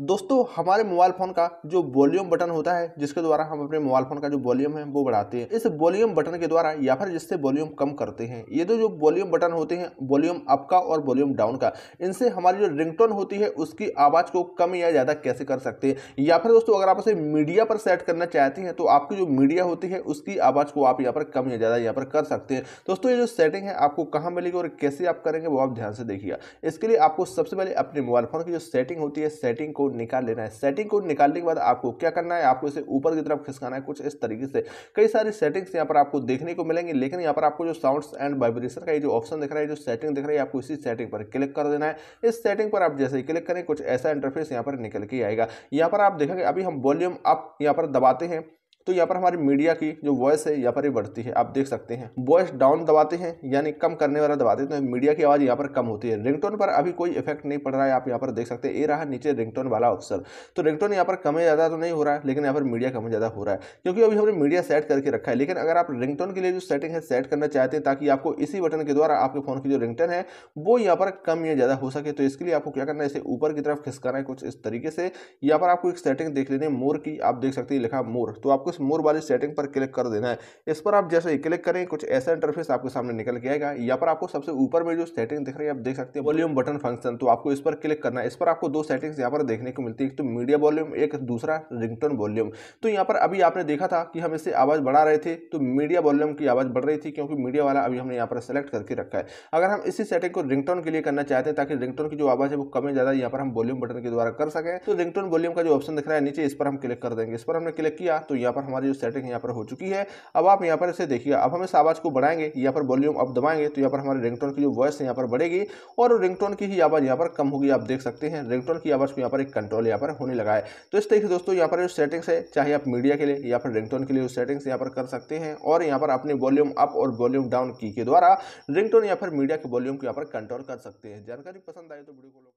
दोस्तों हमारे mobile phone का जो वॉल्यूम बटन होता है जिसके द्वारा हम अपने मोबाइल फ़ोन का जो वॉल्यूम है वो बढ़ाते हैं इस वॉल्यूम बटन के द्वारा या फिर जिससे वॉल्यूम कम करते हैं ये तो जो वॉल्यूम बटन होते हैं वॉल्यूम अप का और वॉल्यूम डाउन का इनसे हमारी जो रिंगटोन होती है उसकी आवाज़ को कम या ज़्यादा कैसे कर सकते हैं या फिर दोस्तों अगर आप उसे मीडिया पर सेट करना चाहते हैं तो आपकी जो मीडिया होती है उसकी आवाज़ को आप यहाँ पर कम या ज़्यादा यहाँ पर कर सकते हैं दोस्तों ये जो सेटिंग है आपको कहाँ मिलेगी और कैसे आप करेंगे वो आप ध्यान से देखिएगा इसके लिए आपको सबसे पहले अपने मोबाइल फ़ोन की जो सेटिंग होती है सेटिंग को कोड निकाल लेना है सेटिंग कोड निकालने के बाद आपको क्या करना है आपको इसे ऊपर की तरफ खिसकाना है कुछ इस तरीके से कई सारी सेटिंग्स यहाँ पर आपको देखने को मिलेंगे लेकिन यहाँ पर आपको जो साउंड्स एंड वाइब्रेशन का ये जो ऑप्शन दिख रहा है जो सेटिंग दिख रही है आपको इसी सेटिंग पर क्लिक कर देना है इस सेटिंग पर आप जैसे ही क्लिक करें कुछ ऐसा इंटरफेस यहाँ पर निकल के आएगा यहाँ पर आप देखेंगे अभी हम वॉल्यूम अप यहाँ पर दबाते हैं तो यहाँ पर हमारी मीडिया की जो वॉइस है यहाँ पर ही बढ़ती है आप देख सकते हैं वॉइस डाउन दबाते हैं यानी कम करने वाला दबाते हैं तो मीडिया की आवाज़ यहाँ पर कम होती है रिंगटोन पर अभी कोई इफेक्ट नहीं पड़ रहा है आप यहाँ पर देख सकते हैं ये रहा नीचे रिंगटोन वाला ऑप्शन तो रिंगटोन यहाँ पर कम ज़्यादा तो नहीं हो रहा है लेकिन यहाँ पर मीडिया कम ज़्यादा हो रहा है क्योंकि अभी हमने मीडिया सेट करके रखा है लेकिन अगर आप रिंगटोन के लिए जो सेटिंग है सेट करना चाहते हैं ताकि आपको इसी बटन के द्वारा आपके फ़ोन की जो रिंगटन है वो यहाँ पर कम या ज़्यादा हो सके तो इसके लिए आपको क्या करना है इसे ऊपर की तरफ खिसकाना है कुछ इस तरीके से यहाँ पर आपको एक सेटिंग देख लेनी है मोर की आप देख सकते हैं लिखा मोर तो आपको उस मोर वाली सेटिंग पर क्लिक कर देना है इस पर आप जैसे ही क्लिक करें कुछ ऐसा इंटरफेस आपके सामने निकल के आएगा यहाँ पर आपको सबसे ऊपर में जो सेटिंग दिख रही है आप देख सकते हैं वॉल्यूम बटन फंक्शन तो आपको इस पर क्लिक करना है इस पर आपको दो सेटिंग्स यहाँ पर देखने को मिलती है एक तो मीडिया वॉल्यूम एक दूसरा रिंगटोन वॉल्यूम तो यहाँ पर अभी आपने देखा था कि हम इससे आवाज़ बढ़ा रहे थे तो मीडिया वॉल्यूम की आवाज़ बढ़ रही थी क्योंकि मीडिया वाला अभी हमने यहाँ पर सेलेक्ट करके रखा है अगर हम इसी सेटिंग को रिंगटोन के लिए करना चाहते हैं ताकि रिंगटोन की जो आवाज़ है वो कम ज़्यादा यहाँ पर हम वॉल्यूम बटन के द्वारा कर सकें तो रिंगटोन वॉल्यूम का जो ऑप्शन दिख रहा है नीचे इस पर हम क्लिक कर देंगे इस पर हमने क्लिक किया तो यहाँ पर हमारी जो सेटिंग यहाँ पर हो चुकी है अब आप यहाँ पर इसे देखिए अब हम इस आवाज़ को बढ़ाएंगे यहाँ पर वॉल्यूम अप दबाएंगे तो यहाँ पर हमारे रिंगटोन की जो वॉइस यहाँ पर बढ़ेगी और रिंगटोन की ही आवाज़ यहाँ पर कम होगी आप देख सकते हैं रिंगटोन की आवाज़ को यहाँ पर एक कंट्रोल यहाँ पर होने लगा है तो इस तरीके से दोस्तों यहाँ पर जो सेटिंग्स है चाहे आप मीडिया के लिए या फिर रिंगटोन के लिए सेटिंग्स यहाँ पर कर सकते हैं और यहाँ पर अपने वॉल्यूम अप और वॉल्यूम डाउन की के द्वारा रिंगटोन या फिर मीडिया के वॉल्यूम को यहाँ पर कंट्रोल कर सकते हैं जानकारी पसंद आए तो वीडियो को